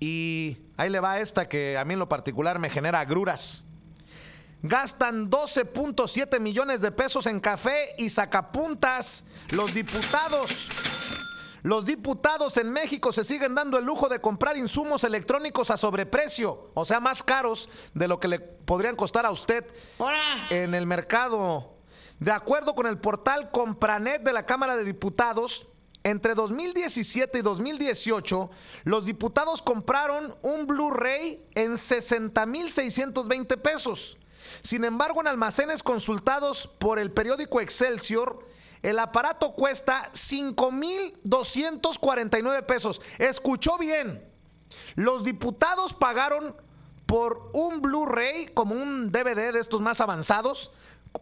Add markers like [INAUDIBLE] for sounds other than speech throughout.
Y ahí le va esta que a mí en lo particular me genera agruras. Gastan 12.7 millones de pesos en café y sacapuntas los diputados. Los diputados en México se siguen dando el lujo de comprar insumos electrónicos a sobreprecio, o sea, más caros de lo que le podrían costar a usted en el mercado. De acuerdo con el portal Compranet de la Cámara de Diputados, entre 2017 y 2018, los diputados compraron un Blu-ray en 60.620 pesos. Sin embargo, en almacenes consultados por el periódico Excelsior, el aparato cuesta 5.249 pesos. Escuchó bien. Los diputados pagaron por un Blu-ray, como un DVD de estos más avanzados,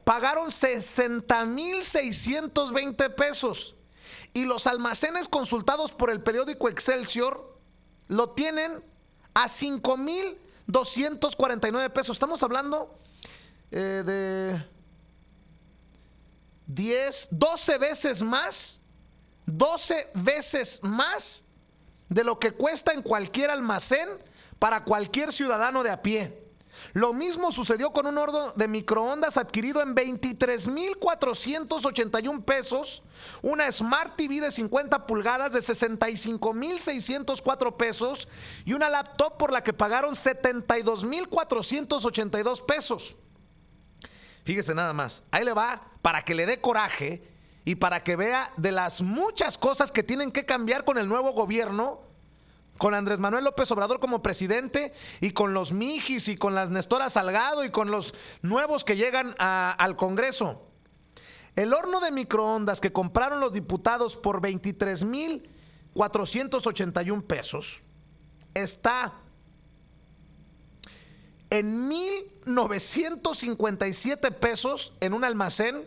pagaron 60.620 pesos y los almacenes consultados por el periódico Excelsior lo tienen a 5.249 pesos. Estamos hablando eh, de 10, 12 veces más, 12 veces más de lo que cuesta en cualquier almacén para cualquier ciudadano de a pie. Lo mismo sucedió con un horno de microondas adquirido en 23.481 pesos, una Smart TV de 50 pulgadas de 65.604 pesos y una laptop por la que pagaron 72.482 pesos. Fíjese nada más, ahí le va para que le dé coraje y para que vea de las muchas cosas que tienen que cambiar con el nuevo gobierno con Andrés Manuel López Obrador como presidente y con los Mijis y con las Nestoras Salgado y con los nuevos que llegan al Congreso. El horno de microondas que compraron los diputados por 23.481 pesos está en 1.957 pesos en un almacén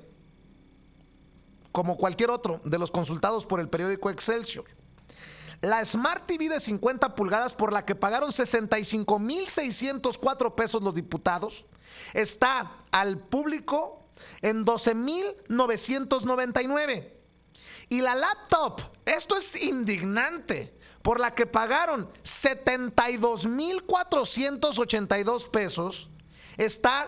como cualquier otro de los consultados por el periódico Excelsior la Smart TV de 50 pulgadas por la que pagaron 65.604 pesos los diputados está al público en 12.999. Y la laptop, esto es indignante, por la que pagaron 72.482 pesos, está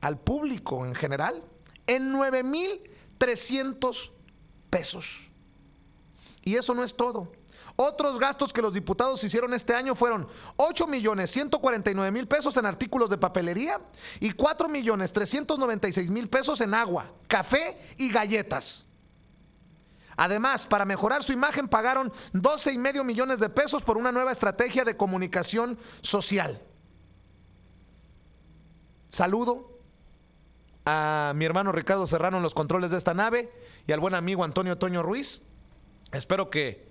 al público en general en 9.300 pesos. Y eso no es todo. Otros gastos que los diputados hicieron este año fueron 8 millones 149 mil pesos en artículos de papelería y 4 millones 396 mil pesos en agua, café y galletas. Además, para mejorar su imagen pagaron 12 y medio millones de pesos por una nueva estrategia de comunicación social. Saludo a mi hermano Ricardo Serrano en los controles de esta nave y al buen amigo Antonio Toño Ruiz. Espero que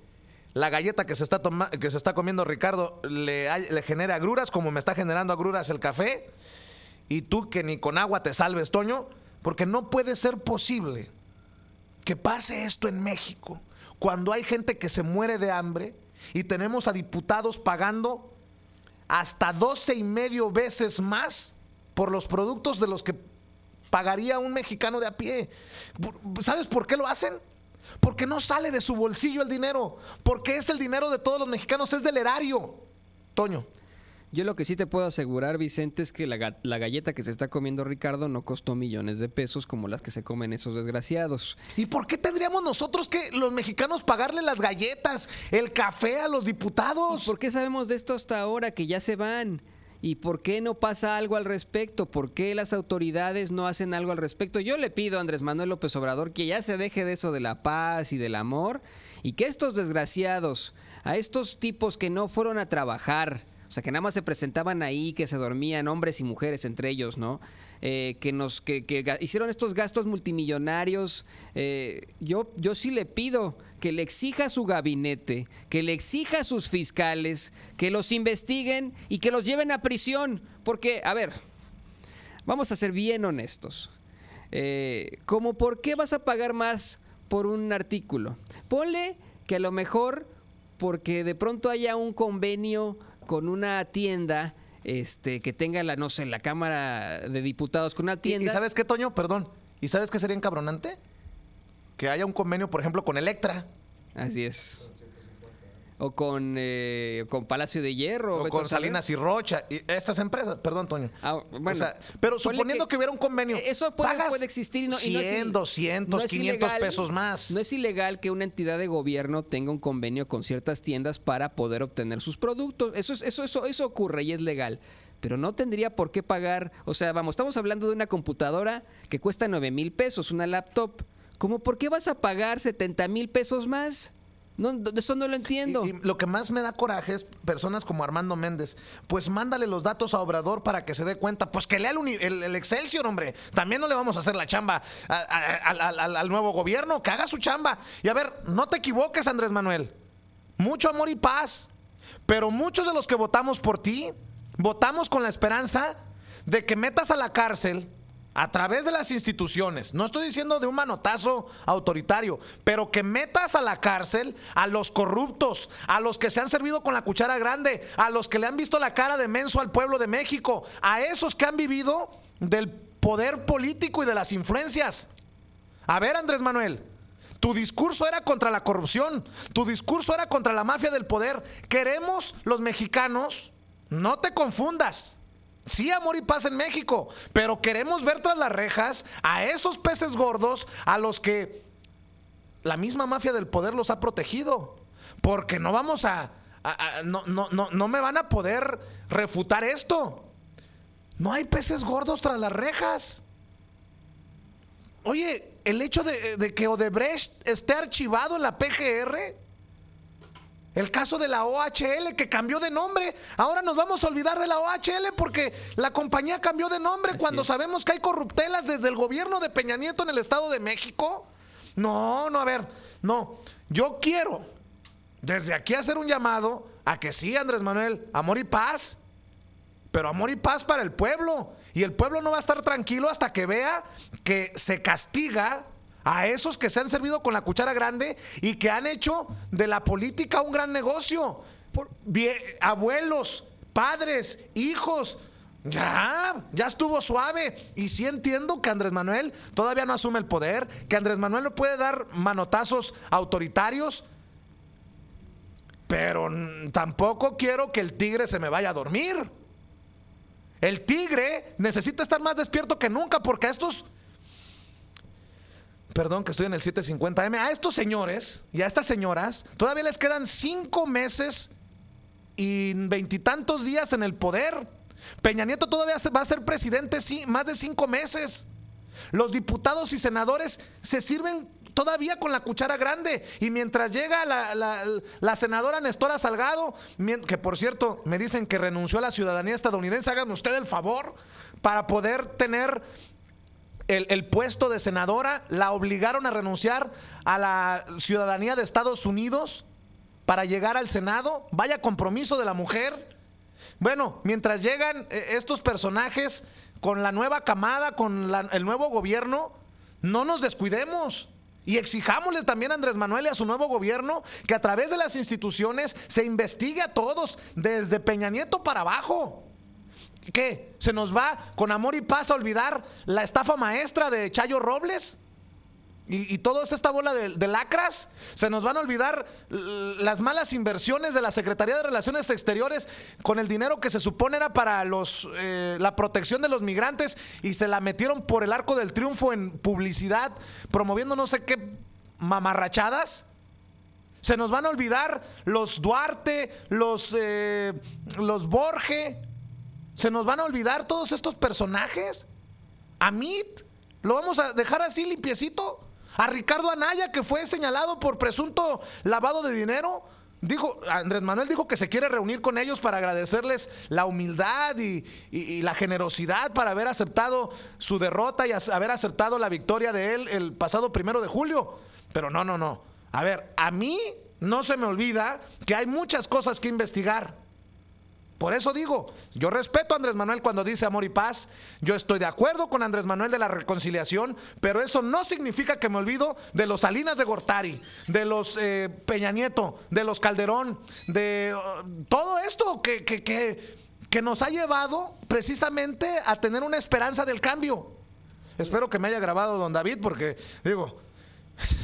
la galleta que se está, que se está comiendo Ricardo le, genera agruras, como me está generando agruras el café, y tú que ni con agua te salves, Toño, porque no puede ser posible que pase esto en México, cuando hay gente que se muere de hambre y tenemos a diputados pagando hasta 12 y medio veces más por los productos de los que pagaría un mexicano de a pie. ¿Sabes por qué lo hacen? porque no sale de su bolsillo el dinero, porque es el dinero de todos los mexicanos, es del erario. Toño. Yo lo que sí te puedo asegurar, Vicente, es que la, galleta que se está comiendo Ricardo no costó millones de pesos como las que se comen esos desgraciados. ¿Y por qué tendríamos nosotros que los mexicanos pagarle las galletas, el café a los diputados? ¿Por qué sabemos de esto hasta ahora que ya se van? ¿Y por qué no pasa algo al respecto? ¿Por qué las autoridades no hacen algo al respecto? Yo le pido a Andrés Manuel López Obrador que ya se deje de eso de la paz y del amor y que estos desgraciados, a estos tipos que no fueron a trabajar, o sea, que nada más se presentaban ahí, que se dormían hombres y mujeres entre ellos, ¿no? Eh, que nos que, hicieron estos gastos multimillonarios. Eh, yo, yo sí le pido que le exija a su gabinete, que le exija a sus fiscales, que los investiguen y que los lleven a prisión. Porque, a ver, vamos a ser bien honestos. Eh, ¿Cómo por qué vas a pagar más por un artículo. Ponle que a lo mejor porque de pronto haya un convenio con una tienda este, que tenga la, no sé, la Cámara de Diputados, con una tienda. ¿Y, sabes qué, Toño? Perdón. ¿Y sabes qué sería encabronante? Que haya un convenio, por ejemplo, con Electra. Así es o con, eh, con Palacio de Hierro. O con Salinas. y Rocha. Y estas empresas, perdón, Toño. Ah, pero suponiendo que, hubiera un convenio. E-, eso puede, existir y no, 100, 200, 500 pesos más. No es ilegal que una entidad de gobierno tenga un convenio con ciertas tiendas para poder obtener sus productos. Eso, eso, eso, eso ocurre y es legal pero no tendría por qué pagar. O sea, vamos, estamos hablando de una computadora que cuesta 9 mil pesos, una laptop. ¿Cómo por qué vas a pagar 70 mil pesos más? No, eso no lo entiendo. Y, lo que más me da coraje es personas como Armando Méndez. Pues mándale los datos a Obrador para que se dé cuenta. Pues que lea el, Excelsior, hombre. También no le vamos a hacer la chamba al nuevo gobierno. Que haga su chamba. Y a ver, no te equivoques, Andrés Manuel. Mucho amor y paz. Pero muchos de los que votamos por ti, votamos con la esperanza de que metas a la cárcel a través de las instituciones, no estoy diciendo de un manotazo autoritario, pero que metas a la cárcel a los corruptos, a los que se han servido con la cuchara grande, a los que le han visto la cara de menso al pueblo de México, a esos que han vivido del poder político y de las influencias. A ver, Andrés Manuel, tu discurso era contra la corrupción, tu discurso era contra la mafia del poder. Queremos los mexicanos, no te confundas. Sí, amor y paz en México, pero queremos ver tras las rejas a esos peces gordos a los que la misma mafia del poder los ha protegido. Porque no vamos a... no, me van a poder refutar esto. No hay peces gordos tras las rejas. Oye, el hecho de, de que Odebrecht esté archivado en la PGR el caso de la OHL que cambió de nombre. Ahora nos vamos a olvidar de la OHL porque la compañía cambió de nombre cuando sabemos que hay corruptelas desde el gobierno de Peña Nieto en el Estado de México. No, no, a ver, no. Yo quiero desde aquí hacer un llamado a que sí, Andrés Manuel, amor y paz. Pero amor y paz para el pueblo. Y el pueblo no va a estar tranquilo hasta que vea que se castiga a esos que se han servido con la cuchara grande y que han hecho de la política un gran negocio. abuelos, padres, hijos. Ya, ya estuvo suave. Y sí entiendo que Andrés Manuel todavía no asume el poder, que Andrés Manuel no puede dar manotazos autoritarios, pero tampoco quiero que el tigre se me vaya a dormir. El tigre necesita estar más despierto que nunca porque estos perdón que estoy en el 750M, a estos señores y a estas señoras todavía les quedan cinco meses y veintitantos días en el poder. Peña Nieto todavía va a ser presidente sí, más de cinco meses. Los diputados y senadores se sirven todavía con la cuchara grande. Y mientras llega la, la, senadora Nestora Salgado, que por cierto me dicen que renunció a la ciudadanía estadounidense, hagan usted el favor para poder tener el, puesto de senadora, la obligaron a renunciar a la ciudadanía de Estados Unidos para llegar al Senado. Vaya compromiso de la mujer. Bueno, mientras llegan eh, estos personajes con la nueva camada, con el nuevo gobierno, no nos descuidemos. Y exijámosle también a Andrés Manuel y a su nuevo gobierno que a través de las instituciones se investigue a todos, desde Peña Nieto para abajo. ¿Qué? ¿Se nos va con amor y paz a olvidar la estafa maestra de Chayo Robles? Y, toda esta bola de, lacras, se nos van a olvidar las malas inversiones de la Secretaría de Relaciones Exteriores con el dinero que se supone era para los, eh, la protección de los migrantes y se la metieron por el arco del triunfo en publicidad, promoviendo no sé qué mamarrachadas. Se nos van a olvidar los Duarte, los, eh, los ¿Se nos van a olvidar todos estos personajes? ¿A ¿Lo vamos a dejar así limpiecito? ¿A Ricardo Anaya, que fue señalado por presunto lavado de dinero? Dijo, Andrés Manuel dijo que se quiere reunir con ellos para agradecerles la humildad y la generosidad para haber aceptado su derrota y haber aceptado la victoria de él el pasado primero de julio. Pero no, no, no. A ver, a mí no se me olvida que hay muchas cosas que investigar. Por eso digo, yo respeto a Andrés Manuel cuando dice amor y paz, yo estoy de acuerdo con Andrés Manuel de la reconciliación, pero eso no significa que me olvido de los Salinas de Gortari, de los eh, Peña Nieto, de los Calderón, de uh, todo esto que, que, nos ha llevado precisamente a tener una esperanza del cambio. Espero que me haya grabado don David porque digo,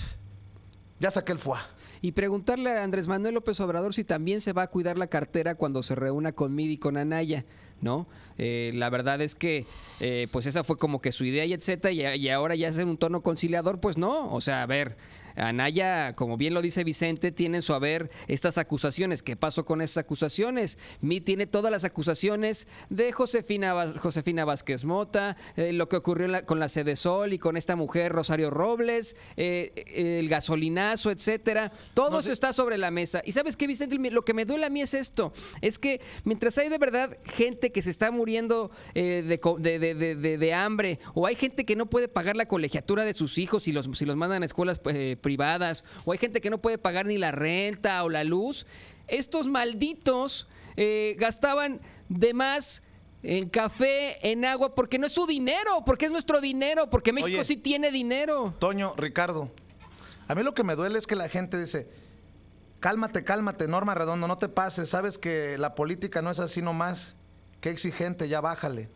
[LAUGHS] ya saqué el fuá y preguntarle a Andrés Manuel López Obrador si también se va a cuidar la cartera cuando se reúna con Midi y con Anaya, ¿no? Eh, la verdad es que, eh, pues esa fue como que su idea y etcétera, y, y ahora ya es en un tono conciliador, pues no, o sea, a ver, Anaya, como bien lo dice Vicente, tienen su haber estas acusaciones. ¿Qué pasó con esas acusaciones? Mi tiene todas las acusaciones de Josefina, Josefina Vázquez Mota, eh, lo que ocurrió con la Sede Sol y con esta mujer Rosario Robles, eh, el gasolinazo, etcétera. Todo eso está sobre la mesa. Y sabes qué, Vicente, lo que me duele a mí es esto: es que mientras hay de verdad gente que se está muriendo eh, de, hambre o hay gente que no puede pagar la colegiatura de sus hijos y los, si los mandan a escuelas pues, privadas, o hay gente que no puede pagar ni la renta o la luz, estos malditos eh, gastaban de más en café, en agua, porque no es su dinero, porque es nuestro dinero, porque México sí tiene dinero. Toño, Ricardo, a mí lo que me duele es que la gente dice, cálmate, cálmate, Norma Redondo, no te pases, sabes que la política no es así nomás, qué exigente, ya bájale.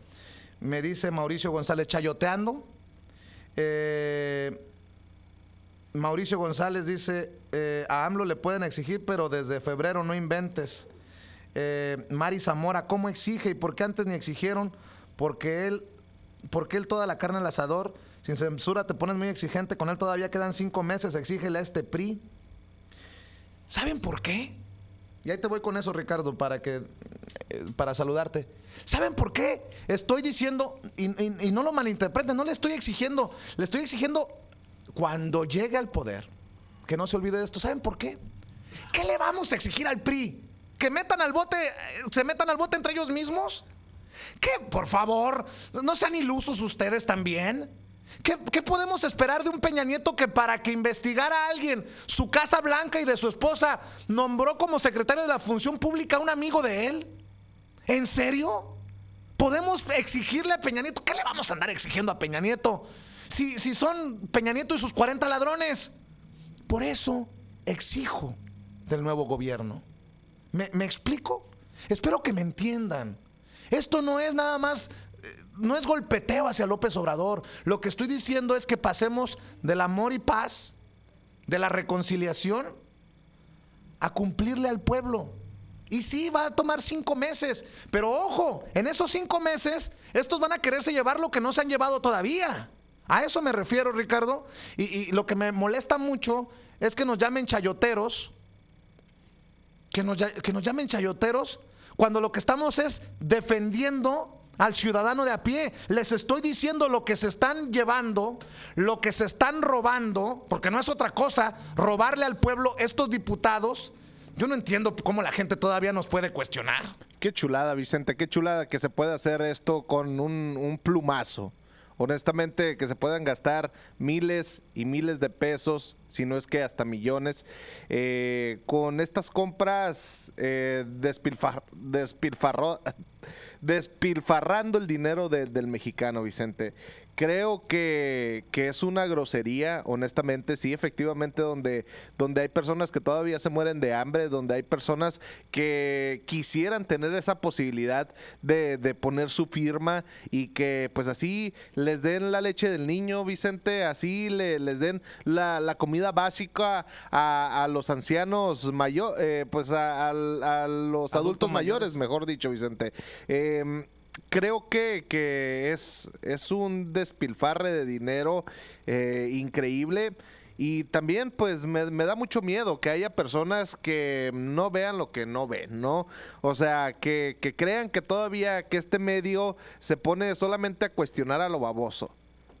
Me dice Mauricio González, chayoteando. Eh, Mauricio González dice, eh, a AMLO le pueden exigir, pero desde febrero no inventes. Eh, Mari Zamora, ¿cómo exige y por qué antes ni exigieron? Porque él, porque él toda la carne al asador, sin censura te pones muy exigente, con él todavía quedan cinco meses, exígele a este PRI. ¿Saben por qué? Y ahí te voy con eso, Ricardo, para que eh, para saludarte. ¿Saben por qué? Estoy diciendo, y, y no lo malinterpreten, no le estoy exigiendo, le estoy exigiendo cuando llegue al poder, que no se olvide de esto, ¿saben por qué? ¿Qué le vamos a exigir al PRI? ¿Que metan al bote, eh, se metan al bote entre ellos mismos? ¿Qué? Por favor, no sean ilusos ustedes también. ¿Qué, ¿Qué, podemos esperar de un Peña Nieto que para que investigara a alguien su casa blanca y de su esposa nombró como secretario de la función pública a un amigo de él? ¿En serio? ¿Podemos exigirle a Peña Nieto? ¿Qué le vamos a andar exigiendo a Peña Nieto? si, son Peña Nieto y sus 40 ladrones? Por eso exijo del nuevo gobierno. ¿Me, me explico? Espero que me entiendan. Esto no es nada más eh, no es golpeteo hacia López Obrador. Lo que estoy diciendo es que pasemos del amor y paz, de la reconciliación, a cumplirle al pueblo. Y sí, va a tomar cinco meses, pero ojo, en esos cinco meses, estos van a quererse llevar lo que no se han llevado todavía. A eso me refiero, Ricardo. Y, lo que me molesta mucho es que nos llamen chayoteros. Que nos, que nos llamen chayoteros cuando lo que estamos es defendiendo al ciudadano de a pie. Les estoy diciendo lo que se están llevando, lo que se están robando, porque no es otra cosa, robarle al pueblo estos diputados. Yo no entiendo cómo la gente todavía nos puede cuestionar. Qué chulada, Vicente, qué chulada que se puede hacer esto con un plumazo honestamente, que se puedan gastar miles y miles de pesos, si no es que hasta millones, eh, con estas compras eh, despilfar, despilfarro, [LAUGHS] despilfarrando el dinero del mexicano, Vicente creo que, es una grosería, honestamente, sí, efectivamente, donde, donde hay personas que todavía se mueren de hambre, donde hay personas que quisieran tener esa posibilidad de, poner su firma y que pues así les den la leche del niño, Vicente, así les den la, comida básica a, los ancianos mayores, eh, pues a, los adultos, mayores, mejor dicho, Vicente. Eh, creo que, es, es, un despilfarre de dinero eh, increíble. Y también pues me, me, da mucho miedo que haya personas que no vean lo que no ven, ¿no? O sea, que, que crean que todavía que este medio se pone solamente a cuestionar a lo baboso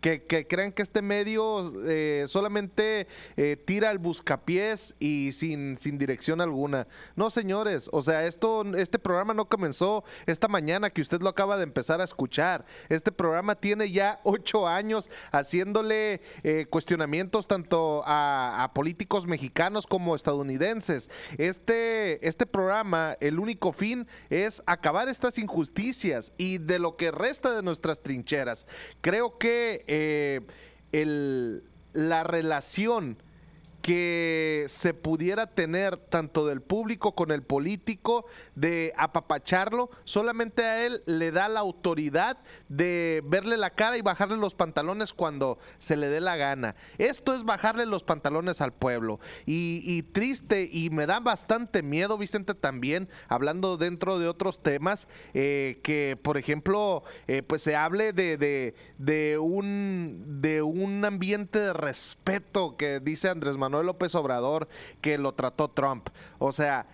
que, crean que este medio eh, solamente eh, tira al buscapiés y sin, sin dirección alguna. No, señores, o sea, esto, este programa no comenzó esta mañana que usted lo acaba de empezar a escuchar. Este programa tiene ya ocho años haciéndole eh, cuestionamientos tanto a, políticos mexicanos como estadounidenses. Este, este programa, el único fin es acabar estas injusticias y de lo que resta de nuestras trincheras. Creo que eh, el, la relación que se pudiera tener tanto del público con el político, de apapacharlo, solamente a él le da la autoridad de verle la cara y bajarle los pantalones cuando se le dé la gana. Esto es bajarle los pantalones al pueblo. Y, triste, y me da bastante miedo, Vicente, también, hablando dentro de otros temas, eh, que por ejemplo, eh, pues se hable de, de, un, de un ambiente de respeto que dice Andrés Manuel López Obrador que lo trató Trump. O sea,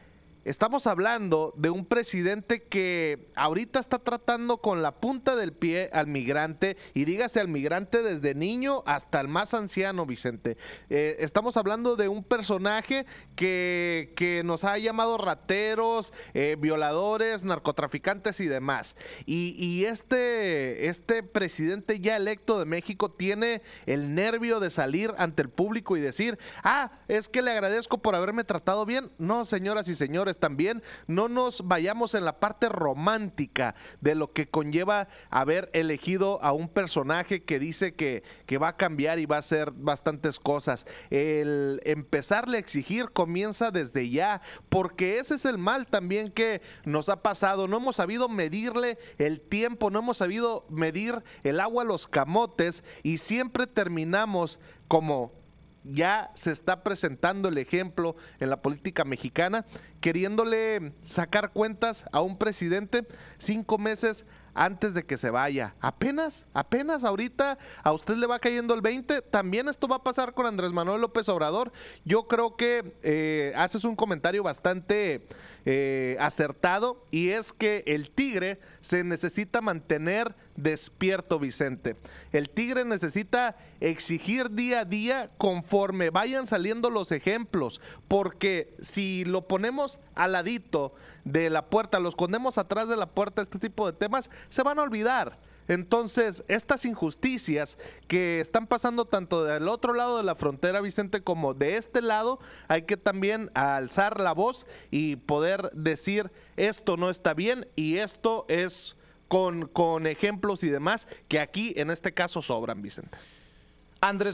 Estamos hablando de un presidente que ahorita está tratando con la punta del pie al migrante, y dígase al migrante desde niño hasta el más anciano, Vicente. Eh, estamos hablando de un personaje que, nos ha llamado rateros, eh, violadores, narcotraficantes y demás. Y, y este, este presidente ya electo de México tiene el nervio de salir ante el público y decir, ah, es que le agradezco por haberme tratado bien. No, señoras y señores también no nos vayamos en la parte romántica de lo que conlleva haber elegido a un personaje que dice que, que va a cambiar y va a hacer bastantes cosas. El empezarle a exigir comienza desde ya, porque ese es el mal también que nos ha pasado. No hemos sabido medirle el tiempo, no hemos sabido medir el agua a los camotes y siempre terminamos como ya se está presentando el ejemplo en la política mexicana, queriéndole sacar cuentas a un presidente cinco meses antes de que se vaya. Apenas, apenas ahorita a usted le va cayendo el 20. También esto va a pasar con Andrés Manuel López Obrador. Yo creo que eh, haces un comentario bastante eh, acertado y es que el tigre se necesita mantener despierto, Vicente. El Tigre necesita exigir día a día conforme vayan saliendo los ejemplos, porque si lo ponemos al ladito de la puerta, los ponemos atrás de la puerta, este tipo de temas, se van a olvidar. Entonces, estas injusticias que están pasando tanto del otro lado de la frontera, Vicente, como de este lado, hay que también alzar la voz y poder decir, esto no está bien y esto es con, ejemplos y demás que aquí en este caso sobran, Vicente. Andrés